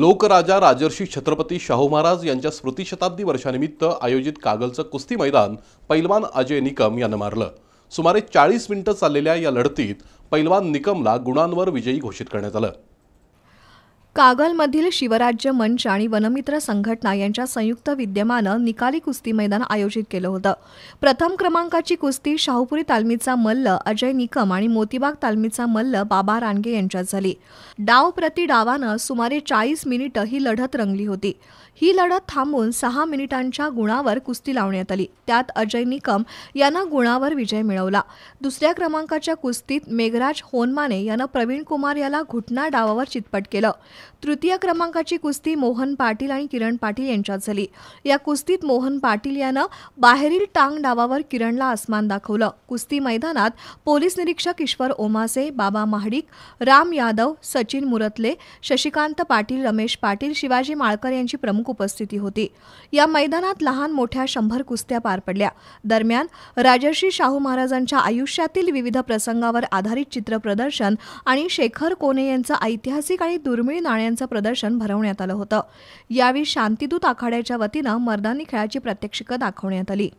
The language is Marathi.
लोकराजा राजर्षी छत्रपती शाहू महाराज यांच्या स्मृतिशताब्दी वर्षानिमित्त आयोजित कागलचं कुस्ती मैदान पैलवान अजय निकम यानं मारलं सुमारे चाळीस मिनिटं चाललेल्या या लढतीत पैलवान निकमला गुणांवर विजयी घोषित करण्यात आलं कागलमधील शिवराज्य मंच आणि वनमित्र संघटना यांच्या संयुक्त विद्यमानं निकाली कुस्ती मैदान आयोजित केलं होतं प्रथम क्रमांकाची कुस्ती शाहूपुरी तालमीचा मल्ल अजय निकम आणि मोतीबाग तालमीचा मल्ल बाबा रानगे यांच्यात झाली डाव प्रति डावानं सुमारे चाळीस मिनिटं ही लढत रंगली होती ही लढत थांबून सहा मिनिटांच्या गुणावर कुस्ती लावण्यात आली त्यात अजय निकम यानं गुणावर विजय मिळवला दुसऱ्या क्रमांकाच्या कुस्तीत मेघराज होनमाने यानं प्रवीण कुमार याला घुटना डावावर चितपट केलं तृतीय क्रमांकाची कुस्ती मोहन पाटील आणि किरण पाटील यांच्यात झाली या कुस्तीत मोहन पाटील यानं बाहेरील टांग डावावर किरणला आसमान दाखवलं कुस्ती मैदानात पोलीस निरीक्षक ईश्वर ओमासे बाबा महाडिक राम यादव सचिन मुरतले शशिकांत पाटील रमेश पाटील शिवाजी माळकर यांची प्रमुख उपस्थिती होती या मैदानात लहान मोठ्या शंभर कुस्त्या पार पडल्या दरम्यान राजर्षी शाहू महाराजांच्या आयुष्यातील विविध प्रसंगावर आधारित चित्र प्रदर्शन आणि शेखर कोने यांचं ऐतिहासिक आणि दुर्मिळ प्रदर्शन भरवण्यात आलं होतं यावेळी शांतीदूत आखाड्याच्या वतीनं मर्दानी खेळाची प्रात्यक्षिकं दाखवण्यात आली